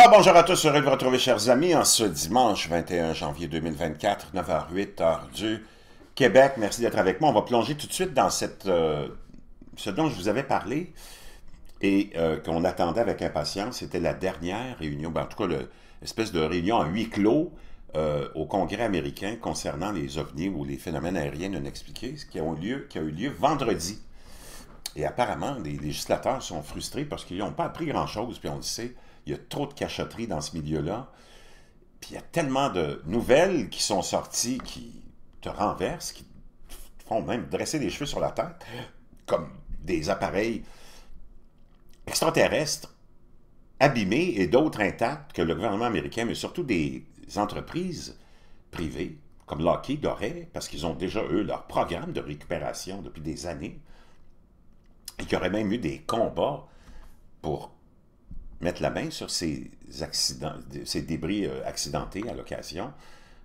Ah, bonjour à tous, heureux de vous retrouver, chers amis, en ce dimanche 21 janvier 2024, 9h08, heure du Québec. Merci d'être avec moi. On va plonger tout de suite dans cette, euh, ce dont je vous avais parlé et euh, qu'on attendait avec impatience. C'était la dernière réunion, ben, en tout cas, l'espèce de réunion à huis clos euh, au Congrès américain concernant les ovnis ou les phénomènes aériens non expliqués, ce qui a eu lieu, qui a eu lieu vendredi. Et apparemment, les législateurs sont frustrés parce qu'ils n'ont pas appris grand-chose, puis on le sait, il y a trop de cachotteries dans ce milieu-là. Puis il y a tellement de nouvelles qui sont sorties qui te renversent, qui te font même dresser des cheveux sur la tête, comme des appareils extraterrestres abîmés et d'autres intacts que le gouvernement américain, mais surtout des entreprises privées comme Lockheed Doré, parce qu'ils ont déjà, eu leur programme de récupération depuis des années, et qu'il y aurait même eu des combats pour mettre la main sur ces, débris euh, accidentés à l'occasion.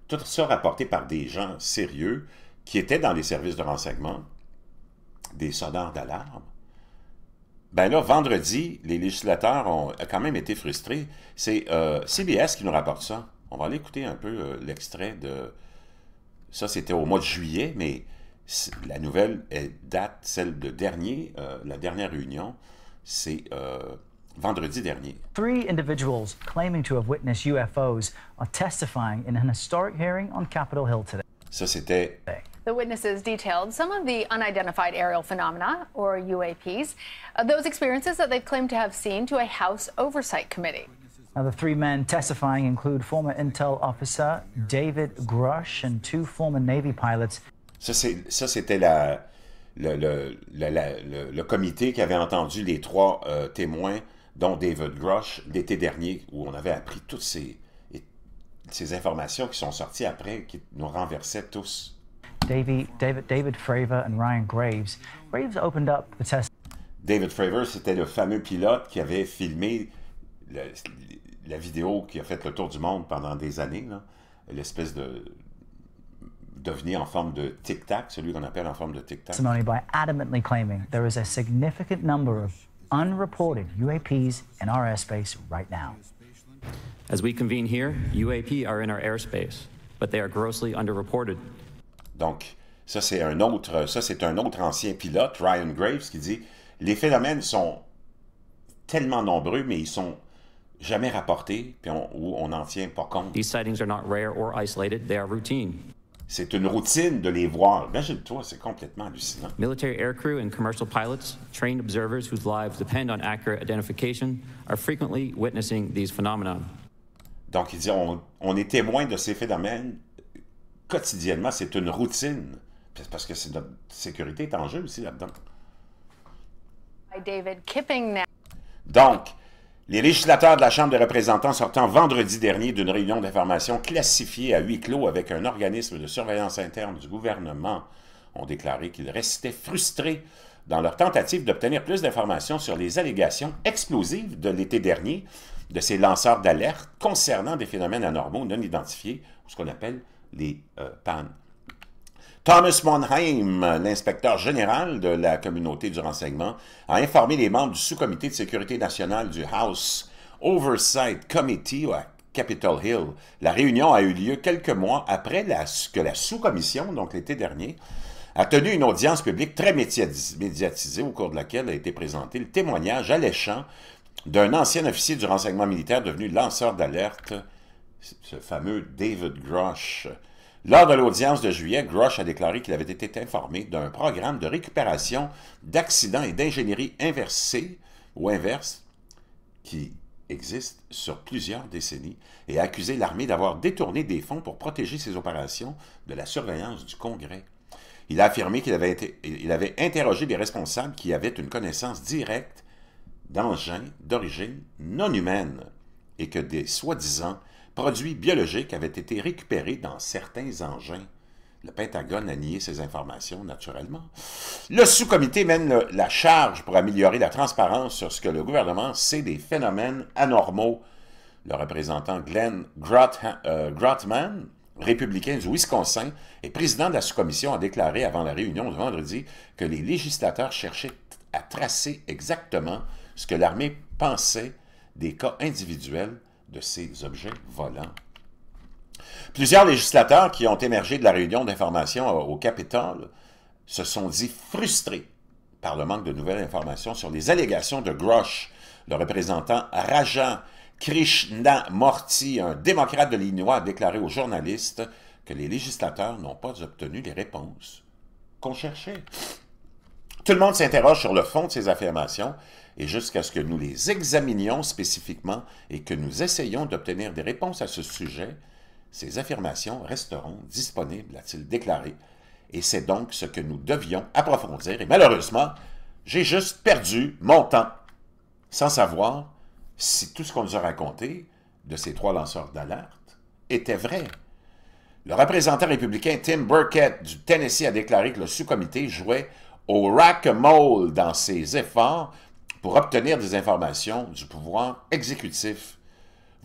Tout ça rapporté par des gens sérieux qui étaient dans les services de renseignement, des sonneurs d'alarme. Ben là, vendredi, les législateurs ont quand même été frustrés. C'est euh, CBS qui nous rapporte ça. On va aller écouter un peu euh, l'extrait de... Ça, c'était au mois de juillet, mais la nouvelle est, date, celle de dernier, euh, la dernière réunion, c'est euh, vendredi dernier. Three individuals claiming to have witnessed UFOs are testifying in an historic hearing on Capitol Hill today. Ça, c'était The witnesses detailed some of the unidentified aerial phenomena, or UAPs, uh, those experiences that they've claimed to have seen to a House Oversight Committee. Now, the three men testifying include former intel officer David Grush and two former Navy pilots Ça, c'était le, comité qui avait entendu les trois euh, témoins, dont David Grush, l'été dernier, où on avait appris toutes ces, informations qui sont sorties après, qui nous renversaient tous. David David, David Fravor and Ryan Graves. Graves opened up test. David Fravor, c'était le fameux pilote qui avait filmé la, la vidéo qui a fait le tour du monde pendant des années, l'espèce de devenir en forme de tic-tac, celui qu'on appelle en forme de tic-tac. Testimony by adamantly claiming there is a significant number of unreported UAPs in our airspace right now. As we convene here, UAP are in our airspace, but they are grossly underreported. Donc, ça c'est un autre, ça c'est un autre ancien pilote, Ryan Graves, qui dit les phénomènes sont tellement nombreux, mais ils sont jamais rapportés, puis on, on n'en tient pas compte. These sightings are not rare or isolated; they are routine. C'est une routine de les voir. Imagine-toi, c'est complètement hallucinant. Military aircrew and commercial pilots, trained observers whose lives depend on accurate identification, are frequently witnessing these phenomena. Donc, il dit, on, on est témoin de ces phénomènes quotidiennement. C'est une routine. Parce que notre sécurité est en jeu aussi là-dedans. David Kipping now. Donc, les législateurs de la Chambre des représentants sortant vendredi dernier d'une réunion d'information classifiée à huis clos avec un organisme de surveillance interne du gouvernement ont déclaré qu'ils restaient frustrés dans leur tentative d'obtenir plus d'informations sur les allégations explosives de l'été dernier de ces lanceurs d'alerte concernant des phénomènes anormaux non identifiés, ce qu'on appelle les euh, Thomas Monheim, l'inspecteur général de la communauté du renseignement, a informé les membres du sous-comité de sécurité nationale du House Oversight Committee à Capitol Hill. La réunion a eu lieu quelques mois après la, que la sous-commission, donc l'été dernier, a tenu une audience publique très médiatisée au cours de laquelle a été présenté le témoignage alléchant d'un ancien officier du renseignement militaire devenu lanceur d'alerte, ce fameux David Grosh, lors de l'audience de juillet, Grush a déclaré qu'il avait été informé d'un programme de récupération d'accidents et d'ingénierie inversée ou inverse qui existe sur plusieurs décennies et a accusé l'armée d'avoir détourné des fonds pour protéger ses opérations de la surveillance du Congrès. Il a affirmé qu'il avait, avait interrogé des responsables qui avaient une connaissance directe d'engins d'origine non humaine et que des soi-disant produits biologiques avaient été récupérés dans certains engins. Le Pentagone a nié ces informations, naturellement. Le sous-comité mène la charge pour améliorer la transparence sur ce que le gouvernement sait des phénomènes anormaux. Le représentant Glenn euh, Grotman, républicain du Wisconsin et président de la sous-commission, a déclaré avant la réunion de vendredi que les législateurs cherchaient à tracer exactement ce que l'armée pensait des cas individuels de ces objets volants. Plusieurs législateurs qui ont émergé de la réunion d'information au Capitole se sont dit frustrés par le manque de nouvelles informations sur les allégations de Grosh, le représentant krishna Morty, un démocrate de l'Illinois, a déclaré aux journalistes que les législateurs n'ont pas obtenu les réponses qu'on cherchait. Tout le monde s'interroge sur le fond de ces affirmations et jusqu'à ce que nous les examinions spécifiquement et que nous essayions d'obtenir des réponses à ce sujet, ces affirmations resteront disponibles, a-t-il déclaré. Et c'est donc ce que nous devions approfondir. Et malheureusement, j'ai juste perdu mon temps sans savoir si tout ce qu'on nous a raconté de ces trois lanceurs d'alerte était vrai. Le représentant républicain Tim Burkett du Tennessee a déclaré que le sous-comité jouait au rack a dans ses efforts pour obtenir des informations du pouvoir exécutif.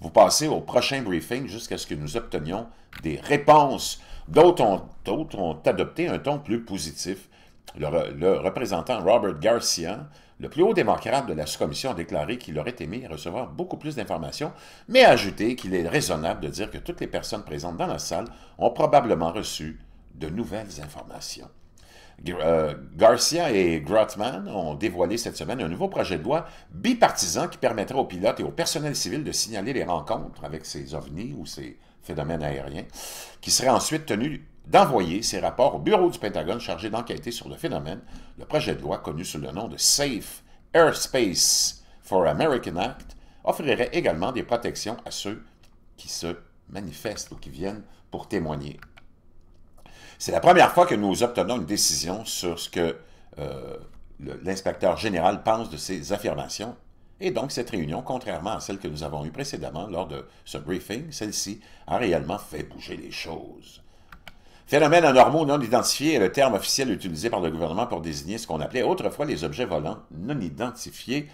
Vous passez au prochain briefing jusqu'à ce que nous obtenions des réponses. D'autres ont, adopté un ton plus positif. Le, le, représentant Robert Garcia, le plus haut démocrate de la sous-commission, a déclaré qu'il aurait aimé recevoir beaucoup plus d'informations, mais a ajouté qu'il est raisonnable de dire que toutes les personnes présentes dans la salle ont probablement reçu de nouvelles informations. Euh, Garcia et Grotman ont dévoilé cette semaine un nouveau projet de loi bipartisan qui permettrait aux pilotes et au personnel civil de signaler les rencontres avec ces ovnis ou ces phénomènes aériens, qui seraient ensuite tenus d'envoyer ces rapports au bureau du Pentagone chargé d'enquêter sur le phénomène. Le projet de loi, connu sous le nom de Safe Airspace for American Act, offrirait également des protections à ceux qui se manifestent ou qui viennent pour témoigner c'est la première fois que nous obtenons une décision sur ce que euh, l'inspecteur général pense de ces affirmations. Et donc, cette réunion, contrairement à celle que nous avons eue précédemment lors de ce briefing, celle-ci a réellement fait bouger les choses. Phénomène anormaux non identifiés est le terme officiel utilisé par le gouvernement pour désigner ce qu'on appelait autrefois les objets volants non identifiés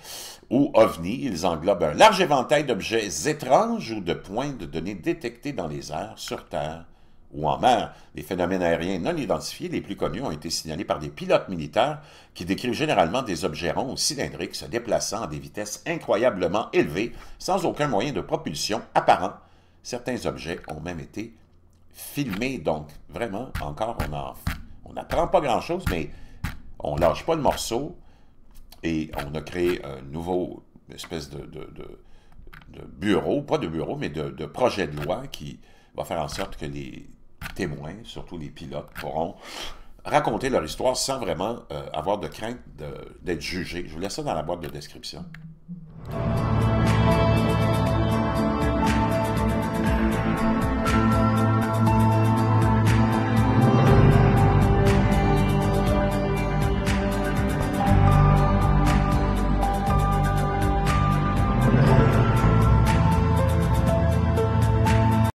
ou OVNI. Ils englobent un large éventail d'objets étranges ou de points de données détectés dans les airs, sur Terre ou en mer, les phénomènes aériens non identifiés les plus connus ont été signalés par des pilotes militaires qui décrivent généralement des objets ronds ou cylindriques se déplaçant à des vitesses incroyablement élevées sans aucun moyen de propulsion apparent. Certains objets ont même été filmés, donc vraiment, encore, on n'apprend on pas grand-chose, mais on ne lâche pas le morceau et on a créé un nouveau espèce de, de bureau, pas de bureau, mais de, projet de loi qui va faire en sorte que les témoins, surtout les pilotes, pourront raconter leur histoire sans vraiment euh, avoir de crainte d'être jugés. Je vous laisse ça dans la boîte de description.